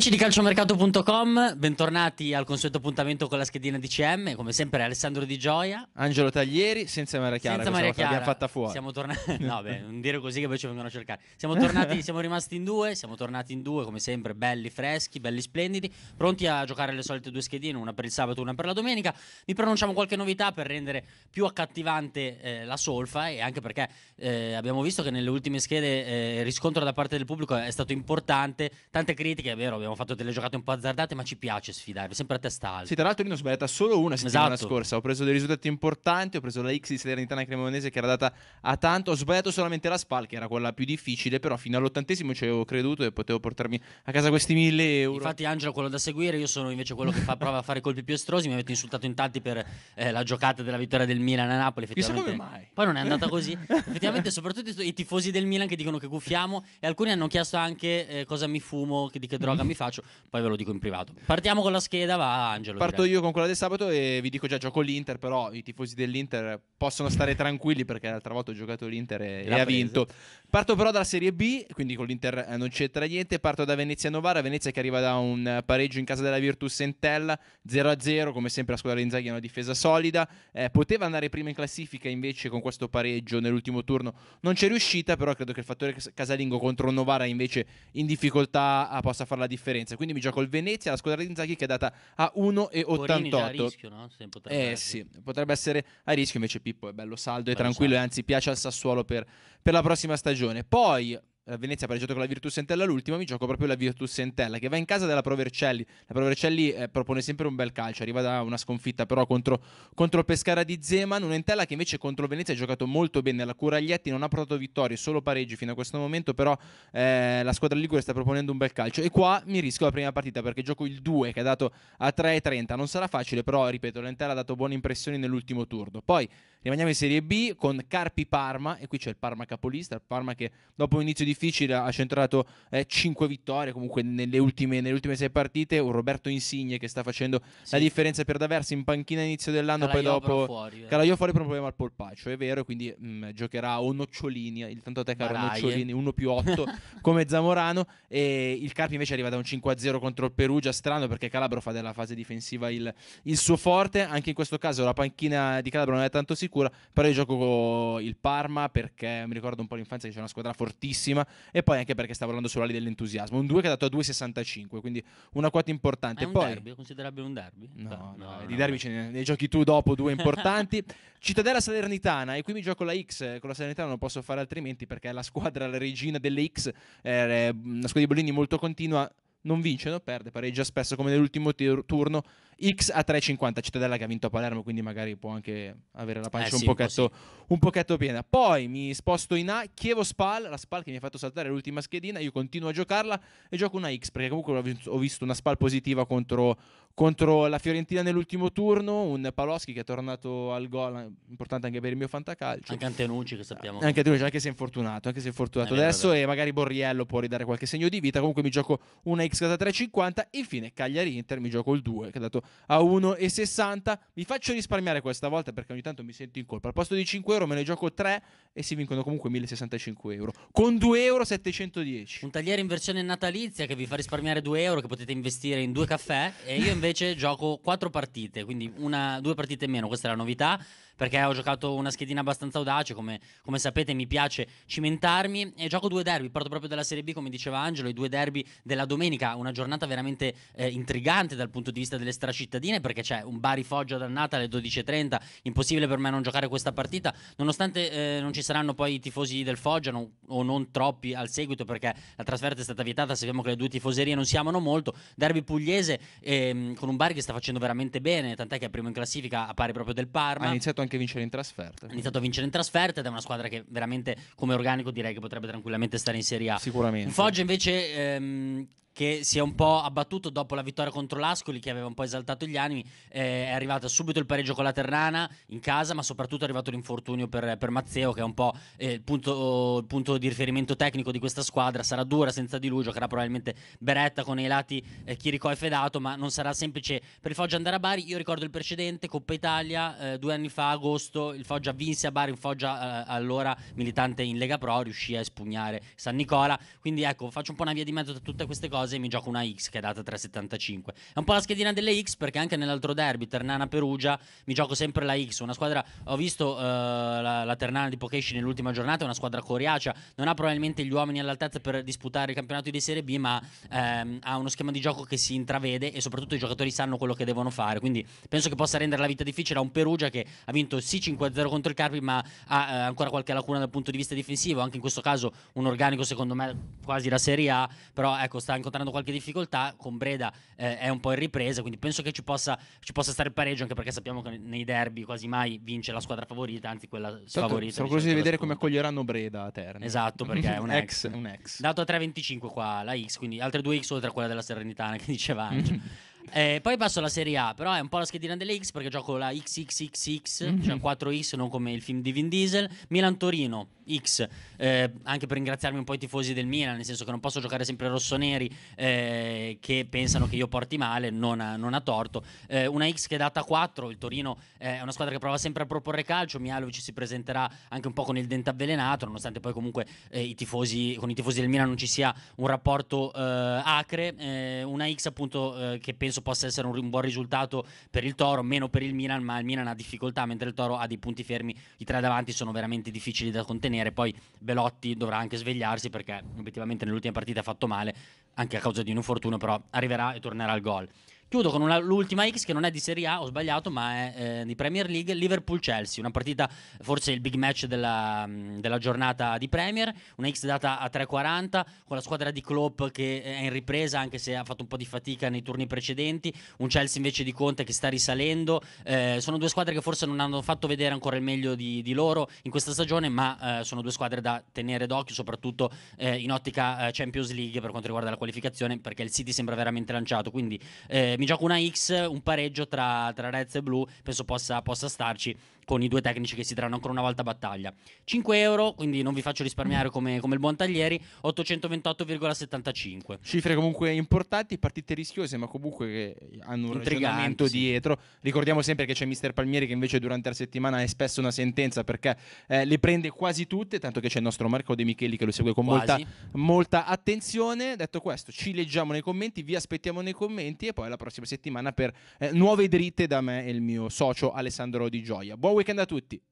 Amici di calciomercato.com, bentornati al consueto appuntamento con la schedina di CM, come sempre Alessandro Di Gioia. Angelo Taglieri, senza Maria Chiara, senza Maria Chiara. l'abbiamo fatta fuori. Siamo tornati, no beh, non dire così che poi ci vengono a cercare. Siamo tornati, siamo rimasti in due, siamo tornati in due come sempre, belli, freschi, belli, splendidi, pronti a giocare le solite due schedine, una per il sabato e una per la domenica. Vi pronunciamo qualche novità per rendere più accattivante eh, la solfa e anche perché eh, abbiamo visto che nelle ultime schede eh, il riscontro da parte del pubblico è stato importante, tante critiche, è vero, abbiamo abbiamo fatto delle giocate un po' azzardate, ma ci piace sfidare, sempre a testa alta. Sì, tra l'altro io ne ho sbagliata solo una esatto. settimana esatto. scorsa, ho preso dei risultati importanti, ho preso la X di Salernitana Cremonese che era data a tanto, ho sbagliato solamente la SPAL che era quella più difficile, però fino all'ottantesimo ci avevo creduto e potevo portarmi a casa questi mille euro. Infatti Angelo quello da seguire, io sono invece quello che fa prova a fare colpi più estrosi, mi avete insultato in tanti per eh, la giocata della vittoria del Milan a Napoli, effettivamente. come mai. Poi non è andata così. effettivamente soprattutto i tifosi del Milan che dicono che guffiamo e alcuni hanno chiesto anche eh, cosa mi fumo, di che droga mi faccio, poi ve lo dico in privato. Partiamo con la scheda, va Angelo. Parto prego. io con quella del sabato e vi dico già, gioco l'Inter, però i tifosi dell'Inter possono stare tranquilli perché l'altra volta ho giocato l'Inter e, e ha vinto. Parto però dalla Serie B, quindi con l'Inter eh, non c'entra niente, parto da Venezia Novara, Venezia che arriva da un eh, pareggio in casa della Virtus Sentella, 0-0, come sempre la squadra Inzaghi è una difesa solida, eh, poteva andare prima in classifica invece con questo pareggio nell'ultimo turno, non c'è riuscita, però credo che il fattore casalingo contro Novara invece in difficoltà eh, possa fare la differenza differenza. Quindi mi gioco il Venezia, la squadra di Inzaghi che è data a 1,88. Rischio, no? potrebbe, eh, sì, potrebbe essere a rischio, invece Pippo è bello saldo e tranquillo saldo. e anzi piace al Sassuolo per, per la prossima stagione. Poi eh, Venezia ha pareggiato con la Virtus Entella l'ultima, mi gioco proprio la Virtus Entella che va in casa della Provercelli. La Provercelli eh, propone sempre un bel calcio, arriva da una sconfitta però contro, contro il Pescara di Zeman, un'Entella che invece contro Venezia ha giocato molto bene, la Curaglietti non ha portato vittorie, solo pareggi fino a questo momento, però eh, la squadra Ligure sta proponendo un bel calcio e qua mi rischio la prima partita perché gioco il 2 che ha dato a 3.30, non sarà facile, però ripeto, l'Entella ha dato buone impressioni nell'ultimo turno. Poi Rimaniamo in Serie B con Carpi Parma e qui c'è il Parma capolista, il Parma che dopo un inizio difficile ha centrato eh, 5 vittorie comunque nelle ultime, nelle ultime 6 partite, un Roberto Insigne che sta facendo sì. la differenza per D'Aversi in panchina all'inizio dell'anno, Calaiò poi dopo fuori, eh. Calaiò fuori per un problema al polpaccio, è vero, quindi mh, mm, giocherà o Nocciolini, il tanto te caro Nocciolini, 1 più 8 come Zamorano e il Carpi invece arriva da un 5-0 contro il Perugia, strano perché Calabro fa della fase difensiva il, il suo forte, anche in questo caso la panchina di Calabro non è tanto sicura sicura, però io gioco il Parma perché mi ricordo un po' l'infanzia che c'è una squadra fortissima e poi anche perché stavo parlando sull'ali dell'entusiasmo, un 2 che è dato a 2,65, quindi una quota importante. È un poi... derby, considerabile un derby? No, no, no, no di derby no. ce ne, ne giochi tu dopo due importanti. Cittadella Salernitana e qui mi gioco la X, eh, con la Salernitana non posso fare altrimenti perché è la squadra, la regina delle X, eh, una squadra di Bollini molto continua non vince, non perde, pareggia spesso come nell'ultimo tir- turno X a 3,50 Cittadella che ha vinto a Palermo, quindi magari può anche avere la pancia eh sì, un, pochetto, un, pochetto, piena. Poi mi sposto in A, Chievo Spal, la Spal che mi ha fatto saltare l'ultima schedina, io continuo a giocarla e gioco una X perché comunque ho visto una Spal positiva contro, contro la Fiorentina nell'ultimo turno, un Paloschi che è tornato al gol, importante anche per il mio fantacalcio. Anche Antenucci che sappiamo. Anche Antenucci, anche se è infortunato, anche se è fortunato è adesso vero. e magari Borriello può ridare qualche segno di vita, comunque mi gioco una X da 3,50, infine Cagliari-Inter mi gioco il 2 che è dato a 1,60, mi faccio risparmiare questa volta perché ogni tanto mi sento in colpa, al posto di 5 euro me ne gioco 3 e si vincono comunque 1.065 euro, con 2 euro 710. Un tagliere in versione natalizia che vi fa risparmiare 2 euro che potete investire in due caffè e io invece invece gioco quattro partite, quindi una, due partite in meno, questa è la novità perché ho giocato una schedina abbastanza audace, come, come sapete mi piace cimentarmi e gioco due derby, parto proprio dalla Serie B come diceva Angelo, i due derby della domenica, una giornata veramente eh, intrigante dal punto di vista delle stracittadine perché c'è un Bari Foggia dannata alle 12.30, impossibile per me non giocare questa partita, nonostante eh, non ci saranno poi i tifosi del Foggia non, o non troppi al seguito perché la trasferta è stata vietata, sappiamo che le due tifoserie non si amano molto, derby pugliese ehm, con un Bari che sta facendo veramente bene, tant'è che è primo in classifica a pari proprio del Parma. Ha iniziato anche anche vincere in trasferta. Ha iniziato a vincere in trasferta ed è una squadra che veramente come organico direi che potrebbe tranquillamente stare in Serie A. Sicuramente. Foggia invece ehm, che si è un po' abbattuto dopo la vittoria contro l'Ascoli, che aveva un po' esaltato gli animi. Eh, è arrivato subito il pareggio con la Ternana in casa, ma soprattutto è arrivato l'infortunio per, per Mazzeo, che è un po' eh, il, punto, il, punto, di riferimento tecnico di questa squadra. Sarà dura senza di lui, giocherà probabilmente Beretta con i lati eh, Chirico e Fedato, ma non sarà semplice per il Foggia andare a Bari. Io ricordo il precedente, Coppa Italia, eh, due anni fa, agosto, il Foggia vinse a Bari, un Foggia eh, allora militante in Lega Pro, riuscì a espugnare San Nicola. Quindi ecco, faccio un po' una via di mezzo tra tutte queste cose cose, mi gioco una X che è data 3,75. È un po' la schedina delle X perché anche nell'altro derby, Ternana-Perugia, mi gioco sempre la X. Una squadra, ho visto uh, la, la, Ternana di Pokeshi nell'ultima giornata, è una squadra coriacea, non ha probabilmente gli uomini all'altezza per disputare il campionato di Serie B, ma ehm, ha uno schema di gioco che si intravede e soprattutto i giocatori sanno quello che devono fare. Quindi penso che possa rendere la vita difficile a un Perugia che ha vinto sì 5-0 contro il Carpi, ma ha eh, ancora qualche lacuna dal punto di vista difensivo. Anche in questo caso un organico, secondo me, quasi la Serie A, però ecco, sta incontrando incontrando qualche difficoltà, con Breda eh, è un po' in ripresa, quindi penso che ci possa, ci possa, stare il pareggio, anche perché sappiamo che nei derby quasi mai vince la squadra favorita, anzi quella sfavorita. Sono diciamo, curioso di vedere come accoglieranno Breda a Terni. Esatto, perché è un ex. ex. Un ex. Dato a 3,25 qua la X, quindi altre due X oltre a quella della Serenitana che diceva Angelo. Eh, poi passo alla Serie A, però è un po' la schedina delle X perché gioco la XXXX, mm-hmm. cioè 4X, mhm. non come il film di Vin Diesel. Milan-Torino, X, eh, anche per ringraziarmi un po' i tifosi del Milan, nel senso che non posso giocare sempre rossoneri eh, che pensano che io porti male, non ha, non ha torto. Eh, una X che è data 4, il Torino è una squadra che prova sempre a proporre calcio, Mialovic si presenterà anche un po' con il dente avvelenato, nonostante poi comunque eh, i tifosi, con i tifosi del Milan non ci sia un rapporto eh, acre. Eh, una X appunto che penso questo possa essere un, un, buon risultato per il Toro, meno per il Milan, ma il Milan ha difficoltà, mentre il Toro ha dei punti fermi, i tre davanti sono veramente difficili da contenere, poi Belotti dovrà anche svegliarsi perché obiettivamente nell'ultima partita ha fatto male, anche a causa di un infortunio, però arriverà e tornerà al gol. Chiudo con una, l'ultima X che non è di Serie A, ho sbagliato, ma è eh, di Premier League, Liverpool-Chelsea, una partita forse il big match della, mm, della giornata di Premier, una X data a 3,40 con la squadra di Klopp che è in ripresa anche se ha fatto un po' di fatica nei turni precedenti, un Chelsea invece di Conte che sta risalendo, eh, sono due squadre che forse non hanno fatto vedere ancora il meglio di, di loro in questa stagione, ma eh, sono due squadre da tenere d'occhio, soprattutto eh, in ottica eh, Champions League per quanto riguarda la qualificazione, perché il City sembra veramente lanciato, quindi eh, mi gioco una X, un pareggio tra, tra Reds e Blu, penso possa, possa starci con i due tecnici che si daranno ancora una volta battaglia. 5 euro, quindi non vi faccio risparmiare come, come il buon Taglieri, 828,75. Cifre comunque importanti, partite rischiose, ma comunque che hanno un ragionamento sì. dietro. Ricordiamo sempre che c'è Mister Palmieri che invece durante la settimana è spesso una sentenza perché eh, le prende quasi tutte, tanto che c'è il nostro Marco De Micheli che lo segue con molta, molta, attenzione. Detto questo, ci leggiamo nei commenti, vi aspettiamo nei commenti e poi la prossima settimana per eh, nuove dritte da me e il mio socio Alessandro Di Gioia. Buon weekend a tutti.